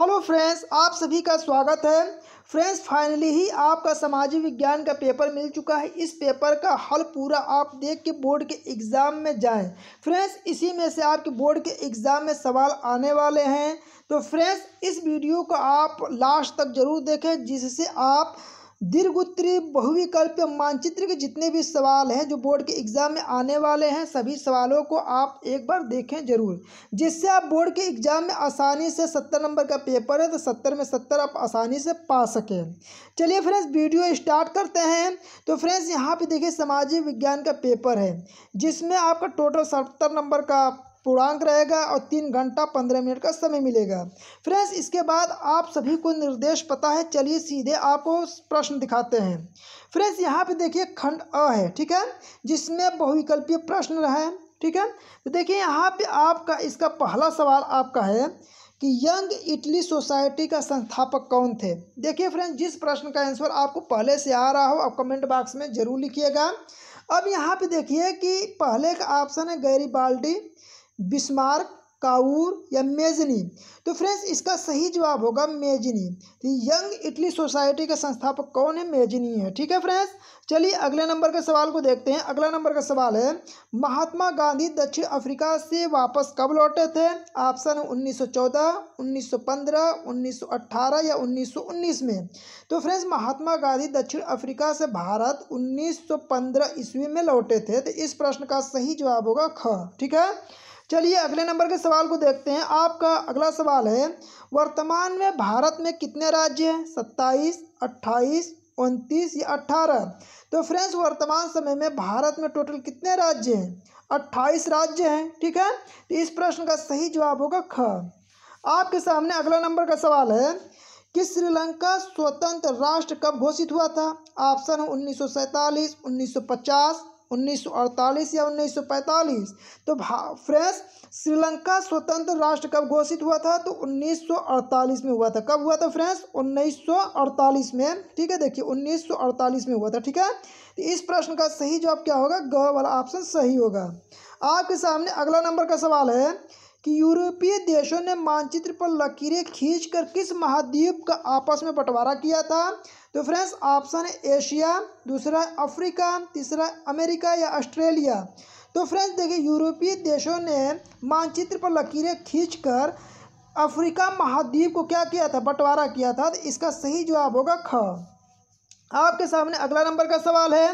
hello friends आप सभी का स्वागत है फ्रेंड्स फाइनली ही आपका सामाजिक विज्ञान का पेपर मिल चुका है इस पेपर का हल पूरा आप देख के बोर्ड के एग्ज़ाम में जाएं फ्रेंड्स इसी में से आपके बोर्ड के एग्ज़ाम में सवाल आने वाले हैं तो फ्रेंड्स इस वीडियो को आप लास्ट तक ज़रूर देखें जिससे आप दीर्घ उत्तरी बहुविकल्प मानचित्र के जितने भी सवाल हैं जो बोर्ड के एग्ज़ाम में आने वाले हैं सभी सवालों को आप एक बार देखें ज़रूर जिससे आप बोर्ड के एग्ज़ाम में आसानी से सत्तर नंबर का पेपर है तो सत्तर में सत्तर आप आसानी से पा सकें चलिए फ्रेंड्स वीडियो स्टार्ट करते हैं तो फ्रेंड्स यहाँ पर देखिए सामाजिक विज्ञान का पेपर है जिसमें आपका टोटल सत्तर नंबर का पूर्णांक रहेगा और तीन घंटा पंद्रह मिनट का समय मिलेगा फ्रेंड्स इसके बाद आप सभी को निर्देश पता है चलिए सीधे आपको प्रश्न दिखाते हैं फ्रेंड्स यहाँ पे देखिए खंड अ है ठीक है जिसमें बहुविकल्पीय प्रश्न रहा है ठीक है तो देखिए यहाँ पे आपका इसका पहला सवाल आपका है कि यंग इटली सोसाइटी का संस्थापक कौन थे देखिए फ्रेंड्स जिस प्रश्न का आंसर आपको पहले से आ रहा हो आप कमेंट बॉक्स में ज़रूर लिखिएगा अब यहाँ पे देखिए कि पहले का ऑप्शन है गैरी बाल्टी बिस्मार्क काऊर या मेजनी तो फ्रेंड्स इसका सही जवाब होगा मेजनी तो यंग इटली सोसाइटी के संस्थापक कौन है मेजनी है ठीक है फ्रेंड्स चलिए अगले नंबर के सवाल को देखते हैं अगला नंबर का सवाल है महात्मा गांधी दक्षिण अफ्रीका से वापस कब लौटे थे ऑप्शन 1914, 1915, 1918 या 1919 में तो फ्रेंड्स महात्मा गांधी दक्षिण अफ्रीका से भारत उन्नीस ईस्वी में लौटे थे तो इस प्रश्न का सही जवाब होगा ख ठीक है चलिए अगले नंबर के सवाल को देखते हैं आपका अगला सवाल है वर्तमान में भारत में कितने राज्य हैं सत्ताईस अट्ठाईस उनतीस या अट्ठारह तो फ्रेंड्स वर्तमान समय में भारत में टोटल कितने राज्य हैं अट्ठाईस राज्य हैं ठीक है तो इस प्रश्न का सही जवाब होगा ख आपके सामने अगला नंबर का सवाल है कि श्रीलंका स्वतंत्र राष्ट्र कब घोषित हुआ था ऑप्शन है उन्नीस सौ 1948 या 1945 तो फ्रेंड्स श्रीलंका स्वतंत्र राष्ट्र कब घोषित हुआ था तो 1948 में हुआ था कब हुआ था फ्रेंड्स 1948 में ठीक है देखिए 1948 में हुआ था ठीक है तो इस प्रश्न का सही जवाब क्या होगा ग वाला ऑप्शन सही होगा आपके सामने अगला नंबर का सवाल है कि यूरोपीय देशों ने मानचित्र पर लकीरें खींच कर किस महाद्वीप का आपस में बंटवारा किया था तो फ्रेंड्स ऑप्शन है एशिया दूसरा अफ्रीका तीसरा अमेरिका या ऑस्ट्रेलिया तो फ्रेंड्स देखिए यूरोपीय देशों ने मानचित्र पर लकीरें कर अफ्रीका महाद्वीप को क्या किया था बंटवारा किया था तो इसका सही जवाब होगा ख आपके सामने अगला नंबर का सवाल है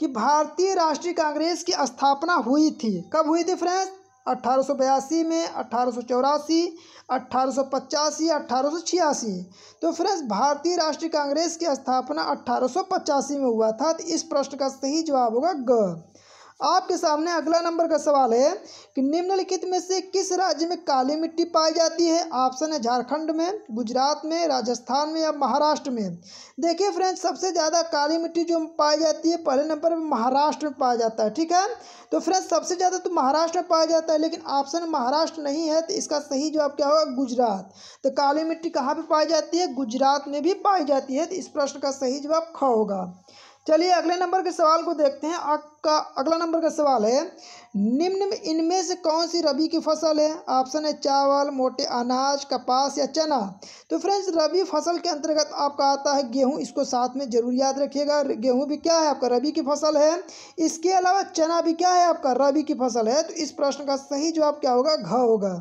कि भारतीय राष्ट्रीय कांग्रेस की स्थापना हुई थी कब हुई थी फ्रेंड्स 1882 में अट्ठारह सौ पचासी अट्ठारह छियासी तो फ्रेंड्स भारतीय राष्ट्रीय कांग्रेस की स्थापना अट्ठारह में हुआ था तो इस प्रश्न का सही जवाब होगा ग आपके सामने अगला नंबर का सवाल है कि निम्नलिखित में से किस राज्य में काली मिट्टी पाई जाती है ऑप्शन है झारखंड में गुजरात में राजस्थान में या महाराष्ट्र में देखिए फ्रेंड्स सबसे ज़्यादा काली मिट्टी जो पाई जाती है पहले नंबर पर महाराष्ट्र में पाया जाता है ठीक है तो फ्रेंड्स सबसे ज़्यादा तो महाराष्ट्र में पाया जाता है लेकिन ऑप्शन महाराष्ट्र नहीं है तो इसका सही जवाब क्या होगा गुजरात तो काली मिट्टी कहाँ पर पाई जाती है गुजरात में भी पाई जाती है तो इस प्रश्न का सही जवाब ख होगा चलिए अगले नंबर के सवाल को देखते हैं आपका अगला नंबर का सवाल है निम्न इनमें से कौन सी रबी की फसल है ऑप्शन है चावल मोटे अनाज कपास या चना तो फ्रेंड्स रबी फसल के अंतर्गत आपका आता है गेहूं इसको साथ में जरूर याद रखिएगा गेहूं भी क्या है आपका रबी की फसल है इसके अलावा चना भी क्या है आपका रबी की फसल है तो इस प्रश्न का सही जवाब क्या होगा घ होगा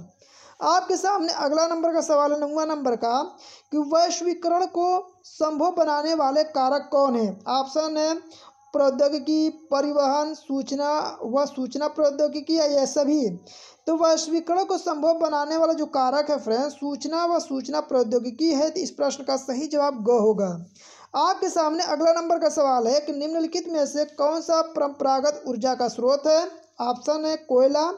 आपके सामने अगला नंबर का सवाल है नौवा नंबर का कि वैश्वीकरण को संभव बनाने वाले कारक कौन है ऑप्शन है प्रौद्योगिकी परिवहन सूचना व सूचना प्रौद्योगिकी या यह सभी तो वैश्वीकरण को संभव बनाने वाला जो कारक है फ्रेंड सूचना व सूचना प्रौद्योगिकी है तो इस प्रश्न का सही जवाब ग होगा आपके सामने अगला नंबर का सवाल है कि निम्नलिखित में से कौन सा परंपरागत ऊर्जा का स्रोत है ऑप्शन है कोयला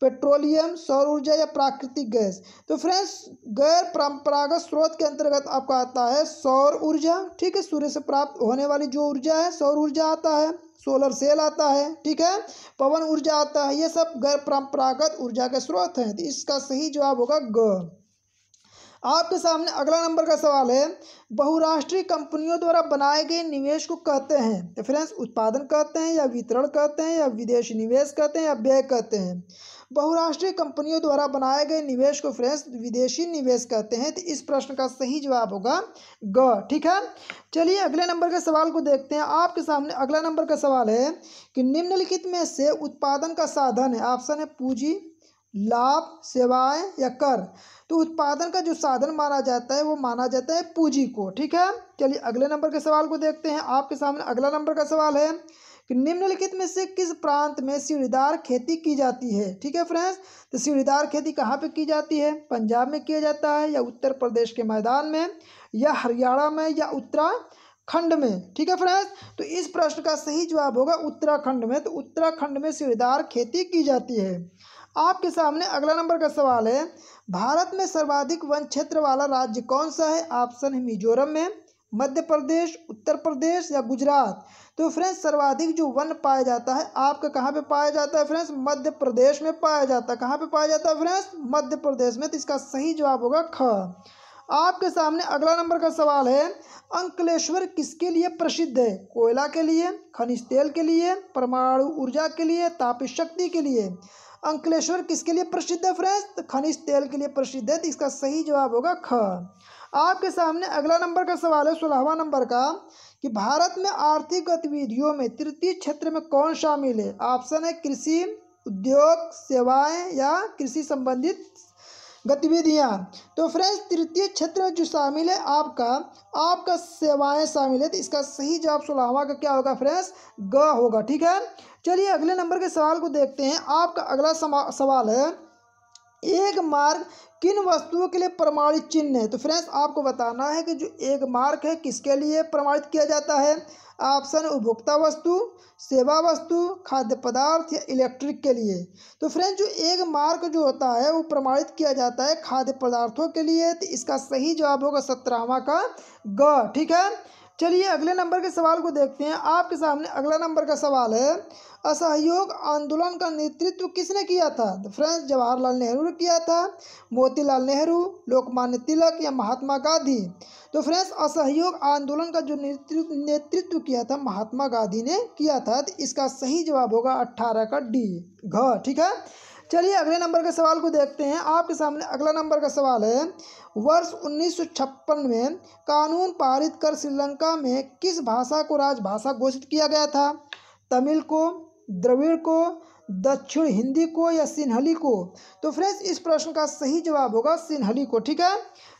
पेट्रोलियम सौर ऊर्जा या प्राकृतिक गैस तो फ्रेंड्स गैर परंपरागत स्रोत के अंतर्गत आपका आता है सौर ऊर्जा ठीक है सूर्य से प्राप्त होने वाली जो ऊर्जा है सौर ऊर्जा आता है सोलर सेल आता है ठीक है पवन ऊर्जा आता है ये सब गैर परंपरागत ऊर्जा के स्रोत हैं तो इसका सही जवाब होगा ग आपके सामने अगला नंबर का सवाल है बहुराष्ट्रीय कंपनियों द्वारा बनाए गए निवेश को कहते हैं तो फ्रेंड्स उत्पादन कहते हैं या वितरण कहते हैं या विदेशी निवेश कहते हैं या व्यय कहते हैं बहुराष्ट्रीय कंपनियों द्वारा बनाए गए निवेश को फ्रेंड्स विदेशी निवेश कहते हैं तो इस प्रश्न का सही जवाब होगा ग ठीक है चलिए अगले नंबर के सवाल को देखते हैं आपके सामने अगला नंबर का सवाल है कि निम्नलिखित में से उत्पादन का साधन है ऑप्शन है पूंजी लाभ सेवाएं या कर तो उत्पादन का जो साधन माना जाता है वो माना जाता है पूंजी को ठीक है चलिए अगले नंबर के सवाल को देखते हैं आपके सामने अगला नंबर का सवाल है कि निम्नलिखित में से किस प्रांत में सीढ़ीदार खेती की जाती है ठीक है फ्रेंड्स तो सीढ़ीदार खेती कहाँ पे की जाती है पंजाब में किया जाता है या उत्तर प्रदेश के मैदान में या हरियाणा में या उत्तराखंड में ठीक है फ्रेंड्स तो इस प्रश्न का सही जवाब होगा उत्तराखंड में तो उत्तराखंड में सीढ़ीदार खेती की जाती है आपके सामने अगला नंबर का सवाल है भारत में सर्वाधिक वन क्षेत्र वाला राज्य कौन सा है ऑप्शन है मिजोरम में मध्य प्रदेश उत्तर प्रदेश या गुजरात तो फ्रेंड्स सर्वाधिक जो वन पाया जाता है आपका कहाँ पे पाया जाता है फ्रेंड्स मध्य प्रदेश में पाया जाता है कहाँ पे पाया जाता है फ्रेंड्स मध्य प्रदेश में तो इसका सही जवाब होगा ख आपके सामने अगला नंबर का सवाल है अंकलेश्वर किसके लिए प्रसिद्ध है कोयला के लिए खनिज तेल के लिए परमाणु ऊर्जा के लिए ताप शक्ति के लिए अंकलेश्वर किसके लिए प्रसिद्ध है फ्रेंड्स तो खनिज तेल के लिए प्रसिद्ध है तो इसका सही जवाब होगा ख आपके सामने अगला नंबर का सवाल है सोलहवा नंबर का कि भारत में आर्थिक गतिविधियों में तृतीय क्षेत्र में कौन शामिल है ऑप्शन है कृषि उद्योग सेवाएं या कृषि संबंधित गतिविधियां तो फ्रेंड्स तृतीय क्षेत्र में जो शामिल है आपका आपका सेवाएं शामिल है तो इसका सही जवाब सोलहवा का क्या होगा फ्रेंड्स ग होगा ठीक है चलिए अगले नंबर के सवाल को देखते हैं आपका अगला सवाल है एक मार्ग किन वस्तुओं के लिए प्रमाणित चिन्ह है तो फ्रेंड्स आपको बताना है कि जो एक मार्ग है किसके लिए प्रमाणित किया जाता है ऑप्शन उपभोक्ता वस्तु सेवा वस्तु खाद्य पदार्थ या इलेक्ट्रिक के लिए तो फ्रेंड्स जो एक मार्ग जो होता है वो प्रमाणित किया जाता है खाद्य पदार्थों के लिए तो इसका सही जवाब होगा सत्रहवा का ग ठीक है चलिए अगले नंबर के सवाल को देखते हैं आपके सामने अगला नंबर का सवाल है असहयोग आंदोलन का नेतृत्व किसने किया था तो फ्रेंड्स जवाहरलाल नेहरू ने किया था मोतीलाल नेहरू लोकमान्य तिलक या महात्मा गांधी तो फ्रेंड्स असहयोग आंदोलन का जो नेतृत्व नेतृत्व किया था महात्मा गांधी ने किया था तो इसका सही जवाब होगा अट्ठारह का डी घ ठीक है चलिए अगले नंबर के सवाल को देखते हैं आपके सामने अगला नंबर का सवाल है वर्ष उन्नीस में कानून पारित कर श्रीलंका में किस भाषा को राजभाषा घोषित किया गया था तमिल को द्रविड़ को दक्षिण हिंदी को या सिन्हली को तो फ्रेंड्स इस प्रश्न का सही जवाब होगा सिन्हली को ठीक है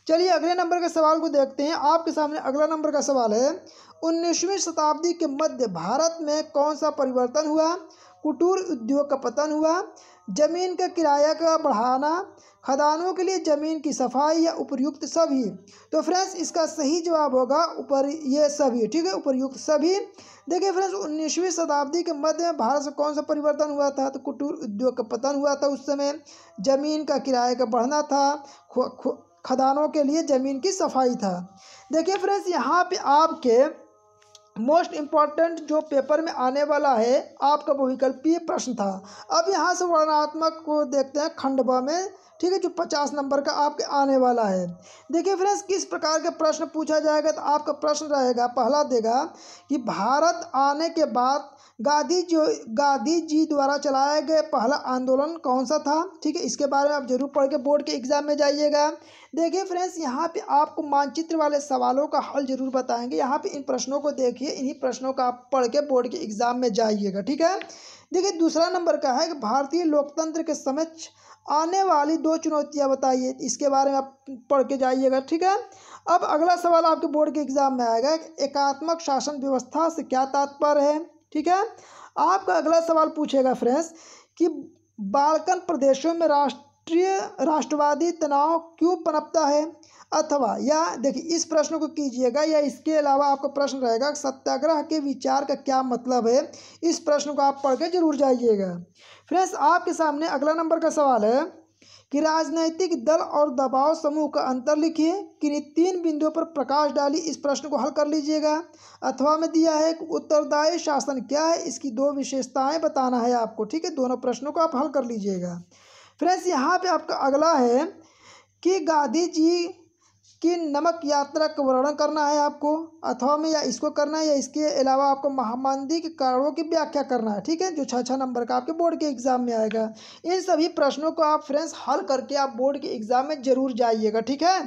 चलिए अगले नंबर के सवाल को देखते हैं आपके सामने अगला नंबर का सवाल है उन्नीसवीं शताब्दी के मध्य भारत में कौन सा परिवर्तन हुआ कुटूर उद्योग का पतन हुआ ज़मीन का किराया का बढ़ाना खदानों के लिए ज़मीन की सफाई या उपयुक्त सभी तो फ्रेंड्स इसका सही जवाब होगा ऊपर ये सभी ठीक है उपयुक्त सभी देखिए फ्रेंड्स उन्नीसवीं शताब्दी के मध्य में भारत से कौन सा परिवर्तन हुआ था तो कुटीर उद्योग का पतन हुआ था उस समय ज़मीन का किराया का बढ़ना था खदानों के लिए ज़मीन की सफाई था देखिए फ्रेंड्स यहाँ पर आपके मोस्ट इम्पॉर्टेंट जो पेपर में आने वाला है आपका बहुविकल्पीय प्रश्न था अब यहाँ से वर्णात्मक को देखते हैं खंडवा में ठीक है जो पचास नंबर का आपके आने वाला है देखिए फ्रेंड्स किस प्रकार के प्रश्न पूछा जाएगा तो आपका प्रश्न रहेगा पहला देगा कि भारत आने के बाद गांधी जो गांधी जी द्वारा चलाए गए पहला आंदोलन कौन सा था ठीक है इसके बारे में आप जरूर पढ़ के बोर्ड के एग्ज़ाम में जाइएगा देखिए फ्रेंड्स यहाँ पे आपको मानचित्र वाले सवालों का हल जरूर बताएंगे यहाँ पे इन प्रश्नों को देखिए इन्हीं प्रश्नों का आप पढ़ के बोर्ड के एग्जाम में जाइएगा ठीक है देखिए दूसरा नंबर का है कि भारतीय लोकतंत्र के समक्ष आने वाली दो चुनौतियाँ बताइए इसके बारे में आप पढ़ के जाइएगा ठीक है अब अगला सवाल आपके बोर्ड के एग्जाम में आएगा एकात्मक शासन व्यवस्था से क्या तात्पर्य है ठीक है आपका अगला सवाल पूछेगा फ्रेंड्स कि बालकन प्रदेशों में राष्ट्र राष्ट्रीय राष्ट्रवादी तनाव क्यों पनपता है अथवा या देखिए इस प्रश्न को कीजिएगा या इसके अलावा आपका प्रश्न रहेगा सत्याग्रह के विचार का क्या मतलब है इस प्रश्न को आप पढ़ के जरूर जाइएगा फ्रेंड्स आपके सामने अगला नंबर का सवाल है कि राजनैतिक दल और दबाव समूह का अंतर लिखिए कि तीन बिंदुओं पर प्रकाश डाली इस प्रश्न को हल कर लीजिएगा अथवा में दिया है कि उत्तरदायी शासन क्या है इसकी दो विशेषताएं बताना है आपको ठीक है दोनों प्रश्नों को आप हल कर लीजिएगा फ्रेंड्स यहाँ पे आपका अगला है कि गांधी जी की नमक यात्रा का वर्णन करना है आपको अथवा में या इसको करना है या इसके अलावा आपको महामंदी के कारणों की व्याख्या करना है ठीक है जो छः छः नंबर का आपके बोर्ड के एग्ज़ाम में आएगा इन सभी प्रश्नों को आप फ्रेंड्स हल करके आप बोर्ड के एग्ज़ाम में ज़रूर जाइएगा ठीक है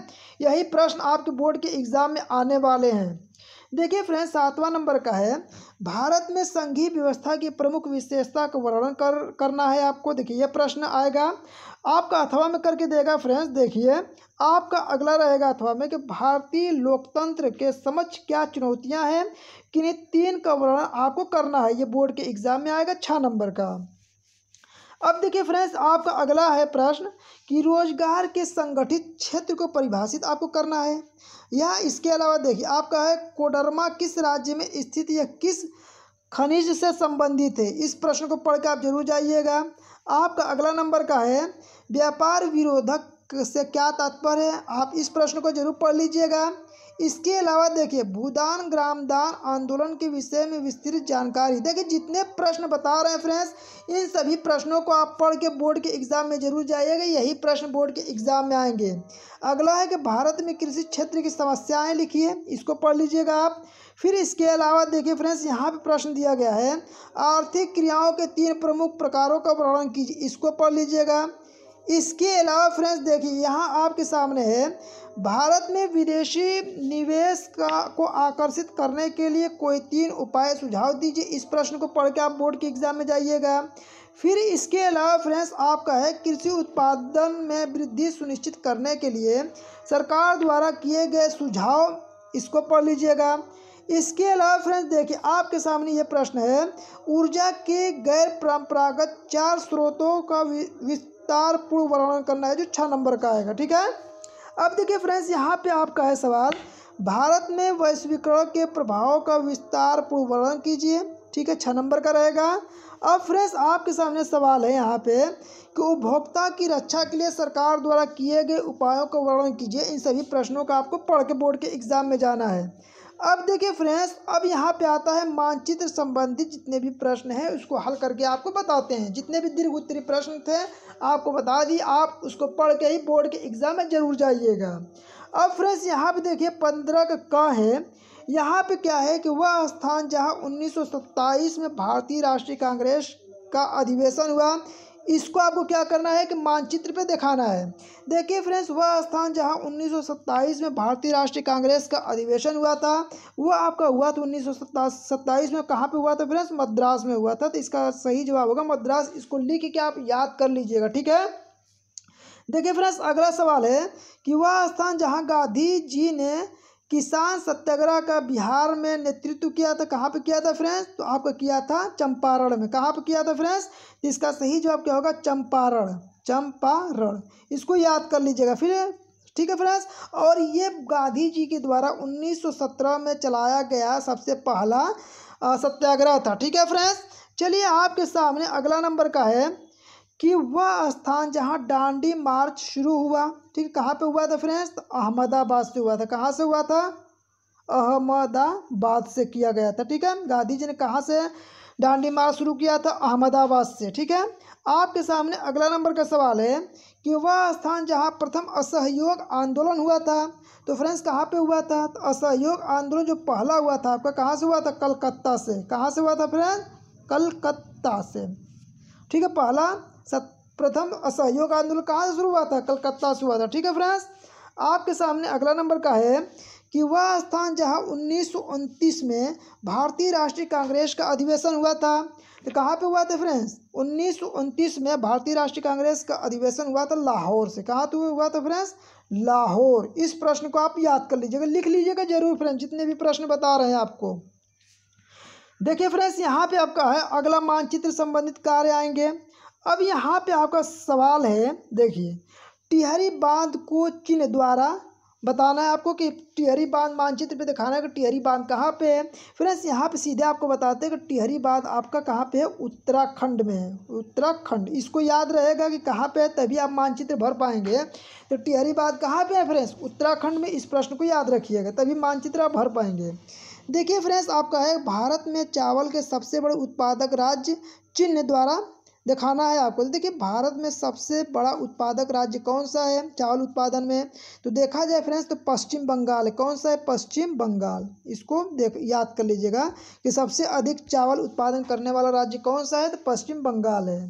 यही प्रश्न आपके बोर्ड के एग्ज़ाम में आने वाले हैं देखिए फ्रेंड्स सातवां नंबर का है भारत में संघीय व्यवस्था की प्रमुख विशेषता का वर्णन कर करना है आपको देखिए यह प्रश्न आएगा आपका अथवा में करके देगा फ्रेंड्स देखिए आपका अगला रहेगा अथवा में कि भारतीय लोकतंत्र के समक्ष क्या चुनौतियां हैं किन्हीं तीन का वर्णन आपको करना है ये बोर्ड के एग्जाम में आएगा छः नंबर का अब देखिए फ्रेंड्स आपका अगला है प्रश्न कि रोजगार के संगठित क्षेत्र को परिभाषित आपको करना है या इसके अलावा देखिए आपका है कोडरमा किस राज्य में स्थित या किस खनिज से संबंधित है इस प्रश्न को पढ़कर आप जरूर जाइएगा आपका अगला नंबर का है व्यापार विरोधक से क्या तात्पर्य है आप इस प्रश्न को जरूर पढ़ लीजिएगा इसके अलावा देखिए भूदान ग्रामदान आंदोलन के विषय में विस्तृत जानकारी देखिए जितने प्रश्न बता रहे हैं फ्रेंड्स इन सभी प्रश्नों को आप पढ़ के बोर्ड के एग्जाम में जरूर जाइएगा यही प्रश्न बोर्ड के एग्जाम में आएंगे अगला है कि भारत में कृषि क्षेत्र की समस्याएं लिखिए इसको पढ़ लीजिएगा आप फिर इसके अलावा देखिए फ्रेंड्स यहाँ पर प्रश्न दिया गया है आर्थिक क्रियाओं के तीन प्रमुख प्रकारों का वर्णन कीजिए इसको पढ़ लीजिएगा इसके अलावा फ्रेंड्स देखिए यहाँ आपके सामने है भारत में विदेशी निवेश का को आकर्षित करने के लिए कोई तीन उपाय सुझाव दीजिए इस प्रश्न को पढ़ के आप बोर्ड के एग्ज़ाम में जाइएगा फिर इसके अलावा फ्रेंड्स आपका है कृषि उत्पादन में वृद्धि सुनिश्चित करने के लिए सरकार द्वारा किए गए सुझाव इसको पढ़ लीजिएगा इसके अलावा फ्रेंड्स देखिए आपके सामने ये प्रश्न है ऊर्जा के गैर परंपरागत चार स्रोतों का तार पूर्व वर्णन करना है जो छः नंबर का आएगा ठीक है अब देखिए फ्रेंड्स यहाँ पे आपका है सवाल भारत में वैश्वीकरण के प्रभाव का विस्तार पूर्व वर्णन कीजिए ठीक है छः नंबर का रहेगा अब फ्रेंड्स आपके सामने सवाल है यहाँ पे कि उपभोक्ता की रक्षा के लिए सरकार द्वारा किए गए उपायों का वर्णन कीजिए इन सभी प्रश्नों का आपको पढ़ के बोर्ड के एग्ज़ाम में जाना है अब देखिए फ्रेंड्स अब यहाँ पे आता है मानचित्र संबंधित जितने भी प्रश्न हैं उसको हल करके आपको बताते हैं जितने भी दीर्घ उत्तरी प्रश्न थे आपको बता दिए आप उसको पढ़ के ही बोर्ड के एग्ज़ाम में ज़रूर जाइएगा अब फ्रेंड्स यहाँ पे देखिए पंद्रह का का है यहाँ पे क्या है कि वह स्थान जहाँ उन्नीस में भारतीय राष्ट्रीय कांग्रेस का अधिवेशन हुआ इसको आपको क्या करना है कि मानचित्र पे दिखाना है देखिए फ्रेंड्स वह स्थान जहां 1927 में भारतीय राष्ट्रीय कांग्रेस का अधिवेशन हुआ था वह आपका हुआ था उन्नीस में कहाँ पे हुआ था फ्रेंड्स मद्रास में हुआ था तो इसका सही जवाब होगा मद्रास इसको लिख के आप याद कर लीजिएगा ठीक है देखिए फ्रेंड्स अगला सवाल है कि वह स्थान जहाँ गांधी जी ने किसान सत्याग्रह का बिहार में नेतृत्व किया था कहाँ पे किया था फ्रेंड्स तो आपका किया था चंपारण में कहाँ पे किया था फ्रेंड्स इसका सही जवाब क्या होगा चंपारण चंपारण इसको याद कर लीजिएगा फिर ठीक है फ्रेंड्स और ये गांधी जी के द्वारा 1917 में चलाया गया सबसे पहला सत्याग्रह था ठीक है फ्रेंड्स चलिए आपके सामने अगला नंबर का है कि वह स्थान जहां डांडी मार्च शुरू हुआ ठीक कहाँ पे हुआ था फ्रेंड्स तो अहमदाबाद से हुआ था कहाँ से हुआ था अहमदाबाद से किया गया था ठीक है गांधी जी ने कहाँ से डांडी मार्च शुरू किया था अहमदाबाद से ठीक है आपके सामने अगला नंबर का सवाल है कि वह स्थान जहाँ प्रथम असहयोग आंदोलन हुआ था तो फ्रेंड्स कहाँ पे हुआ था तो असहयोग आंदोलन जो पहला हुआ था आपका कहाँ से हुआ था कलकत्ता से कहाँ से हुआ था फ्रेंड्स कलकत्ता से ठीक है पहला प्रथम असहयोग आंदोलन कहाँ से शुरू हुआ था कलकत्ता से हुआ था ठीक है फ्रेंड्स आपके सामने अगला नंबर का है कि वह स्थान जहाँ उन्नीस में भारतीय राष्ट्रीय कांग्रेस का अधिवेशन हुआ था तो कहाँ पे हुआ था फ्रेंड्स उन्नीस में भारतीय राष्ट्रीय कांग्रेस का अधिवेशन हुआ था लाहौर से कहाँ तो हुआ था फ्रेंड्स लाहौर इस प्रश्न को आप याद कर लीजिएगा लिख लीजिएगा जरूर फ्रेंड्स जितने भी प्रश्न बता रहे हैं आपको देखिए फ्रेंड्स यहाँ पे आपका है अगला मानचित्र संबंधित कार्य आएंगे अब यहाँ पे आपका सवाल है देखिए टिहरी बांध को चिन्ह द्वारा बताना है आपको कि टिहरी बांध मानचित्र पे दिखाना है कि टिहरी बांध कहाँ पे है फ्रेंड्स यहाँ पे सीधे आपको बताते हैं कि टिहरी बांध आपका कहाँ पे है उत्तराखंड में है उत्तराखंड इसको याद रहेगा कि कहाँ पे है तभी आप मानचित्र भर पाएंगे तो टिहरी बांध कहाँ पे है फ्रेंड्स उत्तराखंड में इस प्रश्न को याद रखिएगा तभी मानचित्र आप भर पाएंगे देखिए फ्रेंड्स आपका है भारत में चावल के सबसे बड़े उत्पादक राज्य चिन्ह द्वारा दिखाना है आपको देखिए भारत में सबसे बड़ा उत्पादक राज्य कौन सा है चावल उत्पादन में तो देखा जाए फ्रेंड्स तो पश्चिम बंगाल है कौन सा है पश्चिम बंगाल इसको देख याद कर लीजिएगा कि सबसे अधिक चावल उत्पादन करने वाला राज्य कौन सा है तो पश्चिम बंगाल है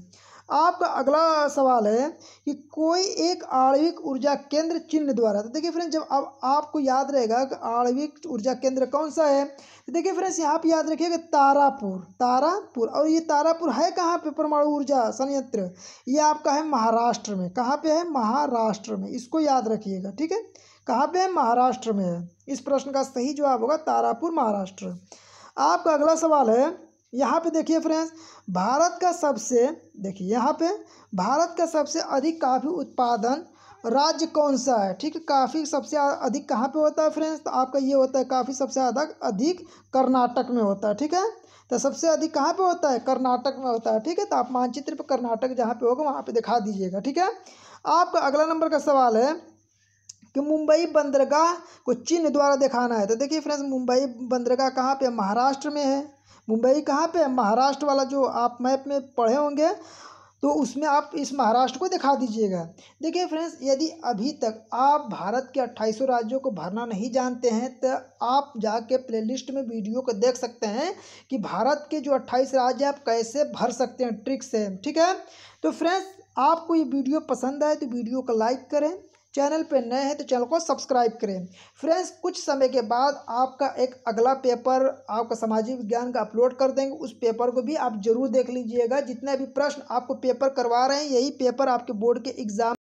आपका अगला सवाल है कि कोई एक आणविक ऊर्जा केंद्र चिन्ह द्वारा तो देखिए फ्रेंड्स जब अब आप, आपको याद रहेगा कि आणविक ऊर्जा केंद्र कौन सा है तो देखिए फ्रेंड्स यहाँ पर याद रखिएगा तारापुर तारापुर और ये तारापुर है कहाँ पे परमाणु ऊर्जा संयंत्र ये आपका है महाराष्ट्र में कहाँ पे है महाराष्ट्र में इसको याद रखिएगा ठीक है कहाँ पे है महाराष्ट्र में है इस प्रश्न का सही जवाब होगा तारापुर महाराष्ट्र आपका अगला सवाल है यहाँ पे देखिए फ्रेंड्स भारत का सबसे देखिए यहाँ पे भारत का सबसे अधिक काफ़ी उत्पादन राज्य कौन सा है ठीक है काफ़ी सबसे अधिक कहाँ पे होता है फ्रेंड्स तो आपका ये होता है काफ़ी सबसे ज़्यादा अधिक कर्नाटक में होता है ठीक है तो सबसे अधिक कहाँ पे होता है कर्नाटक में होता है ठीक है तो आप मानचित्र पर कर्नाटक जहाँ पे होगा वहाँ पे दिखा दीजिएगा ठीक है आपका अगला नंबर का सवाल है कि मुंबई बंदरगाह को चिन्ह द्वारा दिखाना है तो देखिए फ्रेंड्स मुंबई बंदरगाह कहाँ पे महाराष्ट्र में है मुंबई कहाँ पे है महाराष्ट्र वाला जो आप मैप में पढ़े होंगे तो उसमें आप इस महाराष्ट्र को दिखा दीजिएगा देखिए फ्रेंड्स यदि अभी तक आप भारत के अट्ठाईसों राज्यों को भरना नहीं जानते हैं तो आप जाके प्लेलिस्ट में वीडियो को देख सकते हैं कि भारत के जो अट्ठाईस राज्य आप कैसे भर सकते हैं ट्रिक से ठीक है तो फ्रेंड्स आपको ये वीडियो पसंद आए तो वीडियो को लाइक करें चैनल पर नए हैं तो चैनल को सब्सक्राइब करें फ्रेंड्स कुछ समय के बाद आपका एक अगला पेपर आपका सामाजिक विज्ञान का अपलोड कर देंगे उस पेपर को भी आप जरूर देख लीजिएगा जितने भी प्रश्न आपको पेपर करवा रहे हैं यही पेपर आपके बोर्ड के एग्जाम